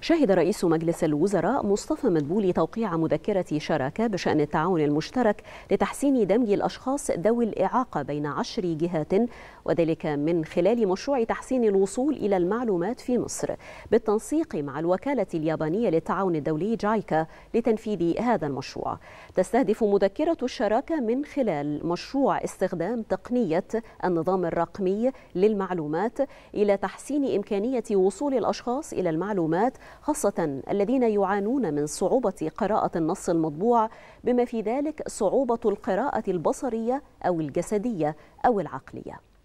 شهد رئيس مجلس الوزراء مصطفى مدبولي توقيع مذكرة شراكة بشأن التعاون المشترك لتحسين دمج الأشخاص ذوي الإعاقة بين عشر جهات وذلك من خلال مشروع تحسين الوصول إلى المعلومات في مصر بالتنسيق مع الوكالة اليابانية للتعاون الدولي جايكا لتنفيذ هذا المشروع تستهدف مذكرة الشراكة من خلال مشروع استخدام تقنية النظام الرقمي للمعلومات إلى تحسين إمكانية وصول الأشخاص إلى المعلومات خاصة الذين يعانون من صعوبة قراءة النص المطبوع بما في ذلك صعوبة القراءة البصرية أو الجسدية أو العقلية